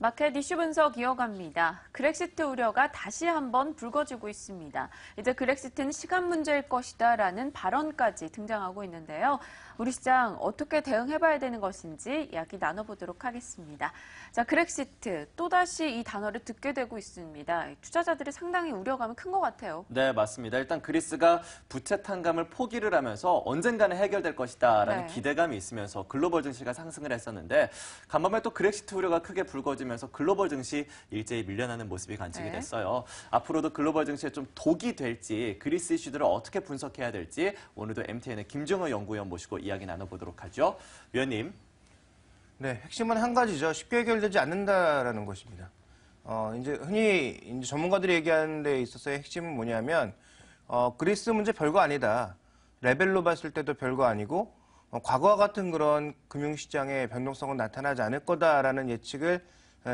마켓 이슈 분석 이어갑니다. 그렉시트 우려가 다시 한번 불거지고 있습니다. 이제 그렉시트는 시간 문제일 것이다 라는 발언까지 등장하고 있는데요. 우리 시장 어떻게 대응해봐야 되는 것인지 이야기 나눠보도록 하겠습니다. 자, 그렉시트 또다시 이 단어를 듣게 되고 있습니다. 투자자들이 상당히 우려감이 큰 것 같아요. 네, 맞습니다. 일단 그리스가 부채 탄감을 포기를 하면서 언젠가는 해결될 것이다라는 네. 기대감이 있으면서 글로벌 증시가 상승을 했었는데 간밤에 또 그렉시트 우려가 크게 불거지면서 글로벌 증시 일제히 밀려나는 모습이 관측이 네. 됐어요. 앞으로도 글로벌 증시에 좀 독이 될지 그리스 이슈들을 어떻게 분석해야 될지 오늘도 MTN의 김정호 연구위원 모시고 이야기 나눠보도록 하죠. 위원님. 네, 핵심은 한 가지죠. 쉽게 해결되지 않는다라는 것입니다. 어, 이제 흔히 이제 전문가들이 얘기하는 데 있어서의 핵심은 뭐냐면 어, 그리스 문제 별거 아니다. 레벨로 봤을 때도 별거 아니고 어, 과거와 같은 그런 금융시장의 변동성은 나타나지 않을 거다라는 예측을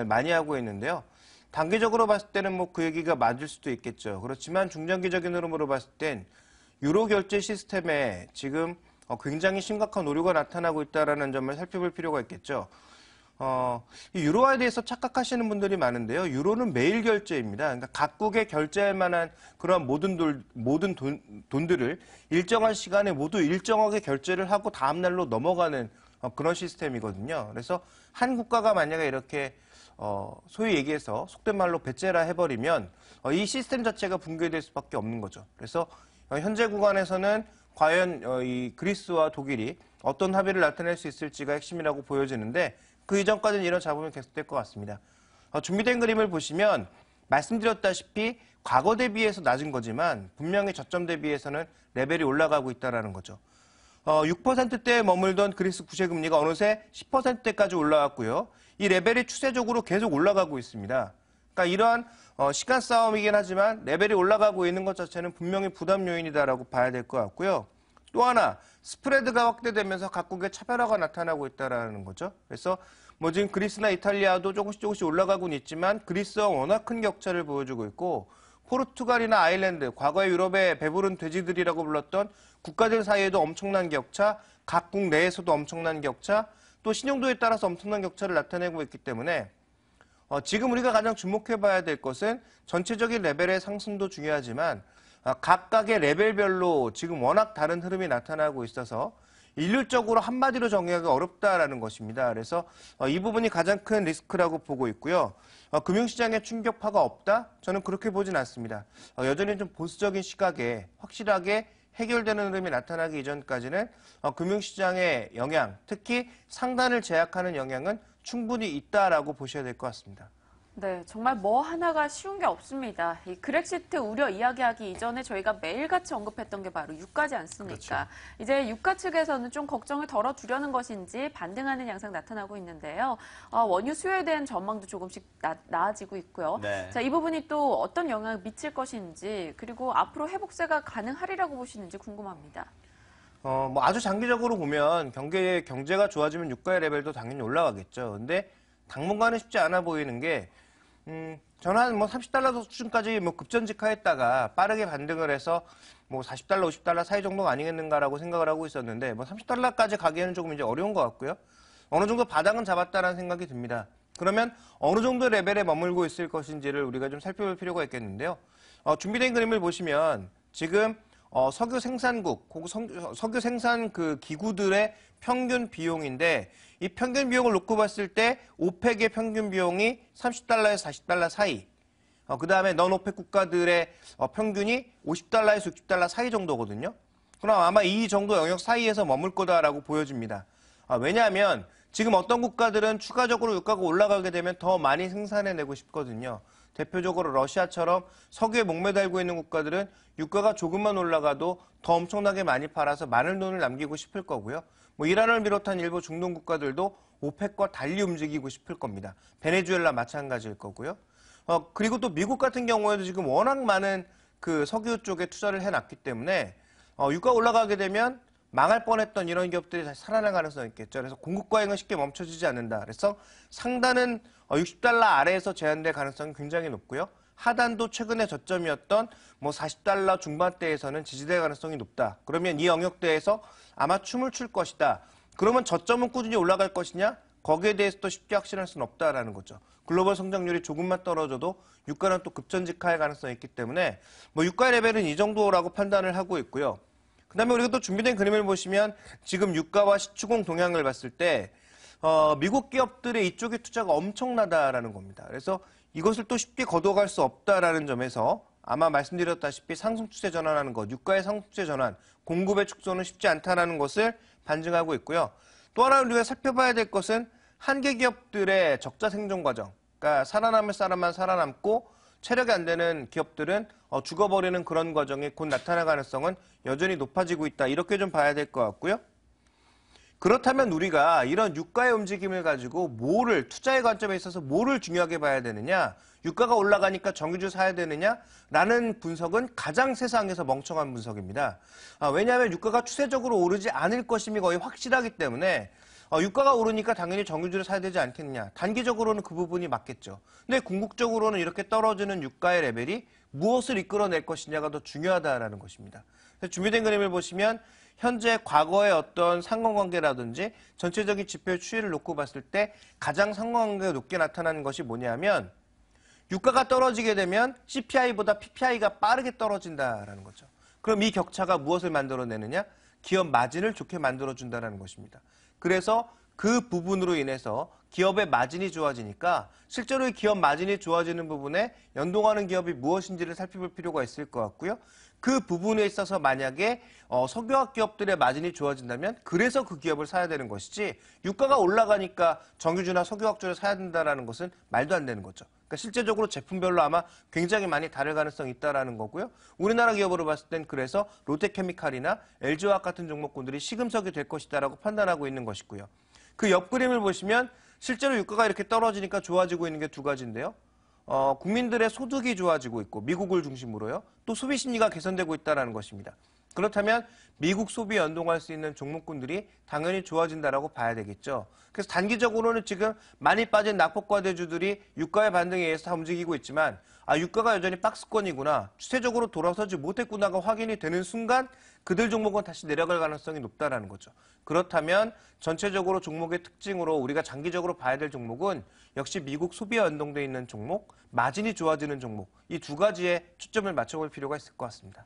많이 하고 있는데요. 단기적으로 봤을 때는 뭐 그 얘기가 맞을 수도 있겠죠. 그렇지만 중장기적인 흐름으로 봤을 땐 유로 결제 시스템에 지금 어, 굉장히 심각한 오류가 나타나고 있다는 점을 살펴볼 필요가 있겠죠. 어, 유로화에 대해서 착각하시는 분들이 많은데요. 유로는 매일 결제입니다. 그러니까 각국에 결제할 만한 그런 모든, 돌, 모든 돈, 돈들을 일정한 시간에 모두 일정하게 결제를 하고 다음날로 넘어가는 어, 그런 시스템이거든요. 그래서 한 국가가 만약에 이렇게 어, 소위 얘기해서 속된 말로 배째라 해버리면 어, 이 시스템 자체가 붕괴될 수밖에 없는 거죠. 그래서 현재 구간에서는 과연 어, 이 그리스와 독일이 어떤 합의를 나타낼 수 있을지가 핵심이라고 보여지는데 그 이전까지는 이런 잡음이 계속될 것 같습니다. 어, 준비된 그림을 보시면 말씀드렸다시피 과거 대비해서 낮은 거지만 분명히 저점 대비해서는 레벨이 올라가고 있다는 거죠. 6%대에 어, 머물던 그리스 구제금리가 어느새 10%대까지 올라왔고요. 이 레벨이 추세적으로 계속 올라가고 있습니다. 그러니까 이러한 시간 싸움이긴 하지만 레벨이 올라가고 있는 것 자체는 분명히 부담 요인이다라고 봐야 될 것 같고요. 또 하나 스프레드가 확대되면서 각국의 차별화가 나타나고 있다라는 거죠. 그래서 뭐 지금 그리스나 이탈리아도 조금씩 조금씩 올라가고는 있지만 그리스와 워낙 큰 격차를 보여주고 있고 포르투갈이나 아일랜드, 과거에 유럽의 배부른 돼지들이라고 불렀던 국가들 사이에도 엄청난 격차, 각국 내에서도 엄청난 격차, 또 신용도에 따라서 엄청난 격차를 나타내고 있기 때문에 어, 지금 우리가 가장 주목해봐야 될 것은 전체적인 레벨의 상승도 중요하지만 아, 각각의 레벨별로 지금 워낙 다른 흐름이 나타나고 있어서 일률적으로 한마디로 정의하기 어렵다라는 것입니다. 그래서 어, 이 부분이 가장 큰 리스크라고 보고 있고요. 어, 금융시장의 충격파가 없다? 저는 그렇게 보진 않습니다. 어, 여전히 좀 보수적인 시각에 확실하게 해결되는 흐름이 나타나기 이전까지는 금융시장의 영향, 특히 상단을 제약하는 영향은 충분히 있다라고 보셔야 될 것 같습니다. 네, 정말 뭐 하나가 쉬운 게 없습니다. 이 그렉시트 우려 이야기하기 이전에 저희가 매일같이 언급했던 게 바로 유가지 않습니까? 그렇죠. 이제 유가 측에서는 좀 걱정을 덜어두려는 것인지 반등하는 양상 나타나고 있는데요. 어, 원유 수요에 대한 전망도 조금씩 나, 아지고 있고요. 네. 자, 이 부분이 또 어떤 영향을 미칠 것인지 그리고 앞으로 회복세가 가능하리라고 보시는지 궁금합니다. 어, 뭐 아주 장기적으로 보면 경계 경제가 좋아지면 유가의 레벨도 당연히 올라가겠죠. 근데 당분간은 쉽지 않아 보이는 게 음, 저는 뭐 30달러 수준까지 뭐 급전직하했다가 빠르게 반등을 해서 뭐 40달러, 50달러 사이 정도가 아니겠는가라고 생각을 하고 있었는데 뭐 30달러까지 가기에는 조금 이제 어려운 것 같고요. 어느 정도 바닥은 잡았다라는 생각이 듭니다. 그러면 어느 정도 레벨에 머물고 있을 것인지를 우리가 좀 살펴볼 필요가 있겠는데요. 어, 준비된 그림을 보시면 지금 어, 석유 생산국, 석유 생산 그 기구들의 평균 비용인데 이 평균 비용을 놓고 봤을 때 오펙의 평균 비용이 30달러에서 40달러 사이. 어, 그 다음에 넌 오펙 국가들의 어, 평균이 50달러에서 60달러 사이 정도거든요. 그럼 아마 이 정도 영역 사이에서 머물 거다라고 보여집니다. 아, 왜냐하면 지금 어떤 국가들은 추가적으로 유가가 올라가게 되면 더 많이 생산해내고 싶거든요. 대표적으로 러시아처럼 석유에 목매달고 있는 국가들은 유가가 조금만 올라가도 더 엄청나게 많이 팔아서 많은 돈을 남기고 싶을 거고요. 뭐 이란을 비롯한 일부 중동 국가들도 오펙과 달리 움직이고 싶을 겁니다. 베네수엘라 마찬가지일 거고요. 어, 그리고 또 미국 같은 경우에도 지금 워낙 많은 그 석유 쪽에 투자를 해놨기 때문에 어, 유가 올라가게 되면 망할 뻔했던 이런 기업들이 다시 살아날 가능성이 있겠죠. 그래서 공급 과잉은 쉽게 멈춰지지 않는다. 그래서 상단은 60달러 어, 아래에서 제한될 가능성이 굉장히 높고요. 하단도 최근에 저점이었던 뭐 40달러 중반대에서는 지지될 가능성이 높다. 그러면 이 영역대에서 아마 춤을 출 것이다. 그러면 저점은 꾸준히 올라갈 것이냐? 거기에 대해서도 쉽게 확신할 수는 없다라는 거죠. 글로벌 성장률이 조금만 떨어져도 유가는 또급전직할 가능성이 있기 때문에 뭐 유가 레벨은 이 정도라고 판단을 하고 있고요. 그 다음에 우리가 또 준비된 그림을 보시면 지금 유가와 시추공 동향을 봤을 때 어, 미국 기업들의 이쪽에 투자가 엄청나다라는 겁니다. 그래서 이것을 또 쉽게 거둬갈 수 없다라는 점에서 아마 말씀드렸다시피 상승 추세 전환하는 것, 유가의 상승 추세 전환, 공급의 축소는 쉽지 않다라는 것을 반증하고 있고요. 또 하나 우리가 살펴봐야 될 것은 한계 기업들의 적자 생존 과정, 그러니까 살아남을 사람만 살아남고 체력이 안 되는 기업들은 어, 죽어버리는 그런 과정이 곧 나타날 가능성은 여전히 높아지고 있다. 이렇게 좀 봐야 될 것 같고요. 그렇다면 우리가 이런 유가의 움직임을 가지고 뭐를 투자의 관점에 있어서 뭐를 중요하게 봐야 되느냐 유가가 올라가니까 정규주 사야 되느냐 라는 분석은 가장 세상에서 멍청한 분석입니다 아, 왜냐하면 유가가 추세적으로 오르지 않을 것임이 거의 확실하기 때문에 어, 유가가 오르니까 당연히 정유주를 사야 되지 않겠느냐. 단기적으로는 그 부분이 맞겠죠. 근데 궁극적으로는 이렇게 떨어지는 유가의 레벨이 무엇을 이끌어낼 것이냐가 더 중요하다라는 것입니다. 그래서 준비된 그림을 보시면 현재 과거의 어떤 상관관계라든지 전체적인 지표의 추이를 놓고 봤을 때 가장 상관관계가 높게 나타나는 것이 뭐냐면 유가가 떨어지게 되면 CPI보다 PPI가 빠르게 떨어진다라는 거죠. 그럼 이 격차가 무엇을 만들어내느냐? 기업 마진을 좋게 만들어준다는 라 것입니다. 그래서 그 부분으로 인해서 기업의 마진이 좋아지니까 실제로 기업 마진이 좋아지는 부분에 연동하는 기업이 무엇인지를 살펴볼 필요가 있을 것 같고요. 그 부분에 있어서 만약에 어, 석유화학 기업들의 마진이 좋아진다면 그래서 그 기업을 사야 되는 것이지 유가가 올라가니까 정유주나 석유화학주를 사야 된다는 것은 말도 안 되는 거죠. 그러니까 실제적으로 제품별로 아마 굉장히 많이 다를 가능성이 있다라는 거고요. 우리나라 기업으로 봤을 땐 그래서 롯데케미칼이나 LG화학 같은 종목군들이 시금석이 될 것이다라고 판단하고 있는 것이고요. 그옆 그림을 보시면 실제로 유가가 이렇게 떨어지니까 좋아지고 있는 게 두 가지인데요. 어, 국민들의 소득이 좋아지고 있고 미국을 중심으로요. 또 소비 심리가 개선되고 있다는 것입니다. 그렇다면 미국 소비 연동할 수 있는 종목군들이 당연히 좋아진다라고 봐야 되겠죠. 그래서 단기적으로는 지금 많이 빠진 낙폭과대주들이 유가의 반등에 의해서 다 움직이고 있지만 아, 유가가 여전히 박스권이구나. 추세적으로 돌아서지 못했구나가 확인이 되는 순간 그들 종목은 다시 내려갈 가능성이 높다라는 거죠. 그렇다면 전체적으로 종목의 특징으로 우리가 장기적으로 봐야 될 종목은 역시 미국 소비와 연동돼 있는 종목, 마진이 좋아지는 종목 이 두 가지에 초점을 맞춰볼 필요가 있을 것 같습니다.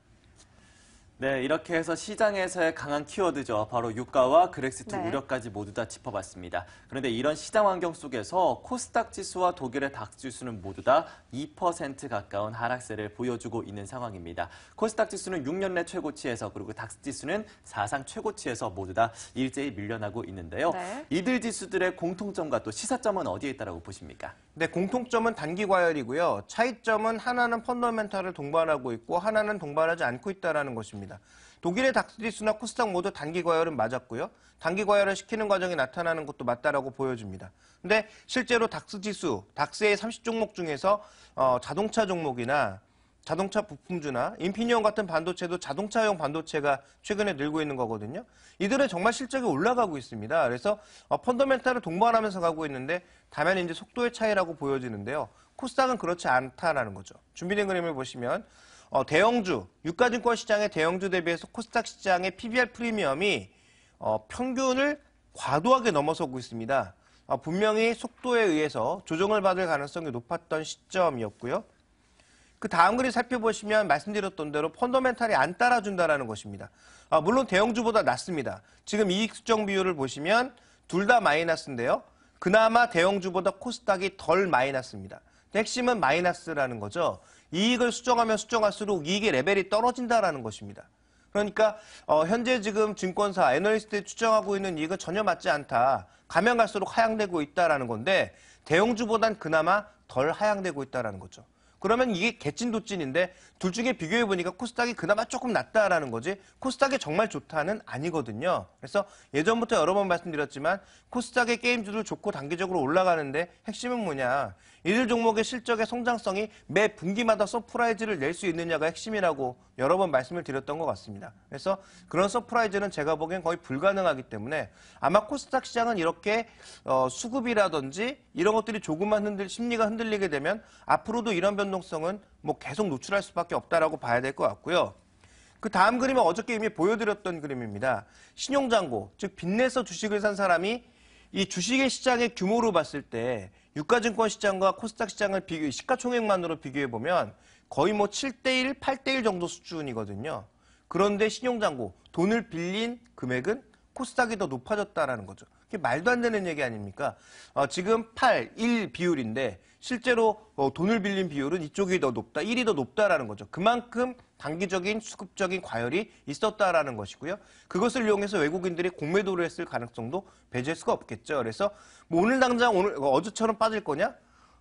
네, 이렇게 해서 시장에서의 강한 키워드죠. 바로 유가와 그렉시트 네. 우려까지 모두 다 짚어봤습니다. 그런데 이런 시장 환경 속에서 코스닥 지수와 독일의 닥 지수는 모두 다 2% 가까운 하락세를 보여주고 있는 상황입니다. 코스닥 지수는 6년 내 최고치에서 그리고 닥 지수는 사상 최고치에서 모두 다 일제히 밀려나고 있는데요. 네. 이들 지수들의 공통점과 또 시사점은 어디에 있다고 보십니까? 네, 공통점은 단기 과열이고요. 차이점은 하나는 펀더멘탈을 동반하고 있고 하나는 동반하지 않고 있다는 것입니다. 있니다 독일의 닥스리스나 코스닥 모두 단기 과열은 맞았고요. 단기 과열을 시키는 과정이 나타나는 것도 맞다라고 보여집니다. 근데 실제로 닥스 지수, 닥스의 30종목 중에서 어, 자동차 종목이나 자동차 부품주나 인피니온 같은 반도체도 자동차용 반도체가 최근에 늘고 있는 거거든요. 이들은 정말 실적이 올라가고 있습니다. 그래서 어, 펀더멘탈을 동반하면서 가고 있는데 다만 이제 속도의 차이라고 보여지는데요. 코스닥은 그렇지 않다라는 거죠. 준비된 그림을 보시면 어, 대형주, 유가증권 시장의 대형주 대비해서 코스닥 시장의 PBR 프리미엄이 어, 평균을 과도하게 넘어서고 있습니다. 어, 분명히 속도에 의해서 조정을 받을 가능성이 높았던 시점이었고요. 그 다음 글을 살펴보시면 말씀드렸던 대로 펀더멘탈이 안따라준다는 것입니다. 아, 물론 대형주보다 낮습니다 지금 이익 수정 비율을 보시면 둘 다 마이너스인데요. 그나마 대형주보다 코스닥이 덜 마이너스입니다. 핵심은 마이너스라는 거죠. 이익을 수정하면 수정할수록 이익의 레벨이 떨어진다라는 것입니다. 그러니까 어, 현재 지금 증권사 애널리스트에 추정하고 있는 이익은 전혀 맞지 않다. 가면 갈수록 하향되고 있다라는 건데 대형주보단 그나마 덜 하향되고 있다라는 거죠. 그러면 이게 개찐도찐인데 둘 중에 비교해 보니까 코스닥이 그나마 조금 낫다라는 거지 코스닥이 정말 좋다는 아니거든요. 그래서 예전부터 여러 번 말씀드렸지만 코스닥의 게임주들 좋고 단기적으로 올라가는데 핵심은 뭐냐 이들 종목의 실적의 성장성이 매 분기마다 서프라이즈를 낼 수 있느냐가 핵심이라고 여러 번 말씀을 드렸던 것 같습니다. 그래서 그런 서프라이즈는 제가 보기엔 거의 불가능하기 때문에 아마 코스닥 시장은 이렇게 어, 수급이라든지 이런 것들이 조금만 흔들 심리가 흔들리게 되면 앞으로도 이런 변동성은 뭐 계속 노출할 수밖에 없다라고 봐야 될 것 같고요. 그 다음 그림은 어저께 이미 보여드렸던 그림입니다. 신용잔고, 즉 빚내서 주식을 산 사람이 이 주식의 시장의 규모로 봤을 때 유가증권 시장과 코스닥 시장을 비교 시가총액만으로 비교해 보면 거의 뭐 7대1, 8대1 정도 수준이거든요. 그런데 신용장고, 돈을 빌린 금액은 코스닥이 더 높아졌다라는 거죠. 그게 말도 안 되는 얘기 아닙니까? 어, 지금 8, 1 비율인데 실제로 어, 돈을 빌린 비율은 이쪽이 더 높다, 1이 더 높다라는 거죠. 그만큼 단기적인 수급적인 과열이 있었다라는 것이고요. 그것을 이용해서 외국인들이 공매도를 했을 가능성도 배제할 수가 없겠죠. 그래서 뭐 오늘 당장 오늘 어, 어제처럼 빠질 거냐?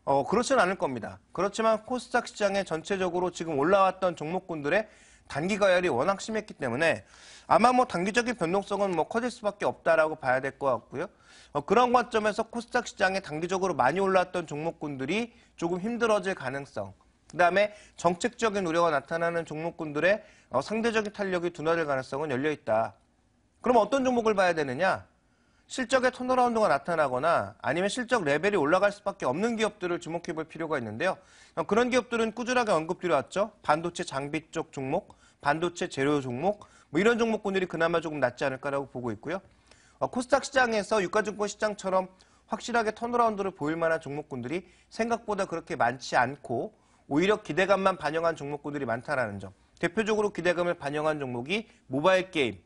어, 그렇지는 않을 겁니다. 그렇지만 코스닥 시장에 전체적으로 지금 올라왔던 종목군들의 단기 가열이 워낙 심했기 때문에 아마 뭐 단기적인 변동성은 뭐 커질 수밖에 없다라고 봐야 될 것 같고요. 어, 그런 관점에서 코스닥 시장에 단기적으로 많이 올랐던 종목군들이 조금 힘들어질 가능성. 그다음에 정책적인 우려가 나타나는 종목군들의 어, 상대적인 탄력이 둔화될 가능성은 열려 있다. 그럼 어떤 종목을 봐야 되느냐? 실적의 턴어라운드가 나타나거나 아니면 실적 레벨이 올라갈 수밖에 없는 기업들을 주목해 볼 필요가 있는데요. 어, 그런 기업들은 꾸준하게 언급되어왔죠 반도체 장비 쪽 종목, 반도체 재료 종목 뭐 이런 종목군들이 그나마 조금 낫지 않을까라고 보고 있고요. 어, 코스닥 시장에서 유가증권 시장처럼 확실하게 턴어라운드를 보일 만한 종목군들이 생각보다 그렇게 많지 않고 오히려 기대감만 반영한 종목군들이 많다라는 점. 대표적으로 기대감을 반영한 종목이 모바일 게임,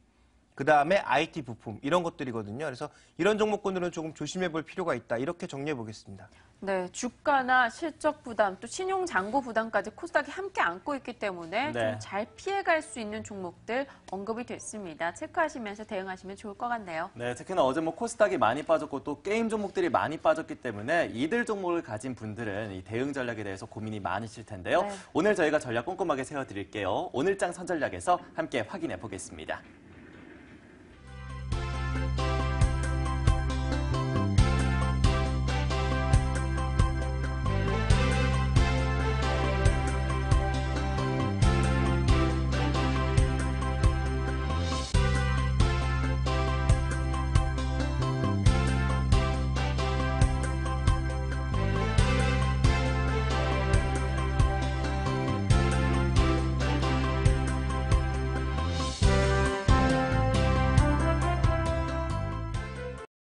그 다음에 IT 부품 이런 것들이거든요. 그래서 이런 종목군들은 조금 조심해 볼 필요가 있다. 이렇게 정리해 보겠습니다. 네, 주가나 실적 부담 또 신용 잔고 부담까지 코스닥이 함께 안고 있기 때문에 네. 좀잘 피해갈 수 있는 종목들 언급이 됐습니다. 체크하시면서 대응하시면 좋을 것 같네요. 네, 특히나 어제 뭐 코스닥이 많이 빠졌고 또 게임 종목들이 많이 빠졌기 때문에 이들 종목을 가진 분들은 이 대응 전략에 대해서 고민이 많으실 텐데요. 네. 오늘 저희가 전략 꼼꼼하게 세워드릴게요. 오늘장 선전략에서 함께 확인해 보겠습니다.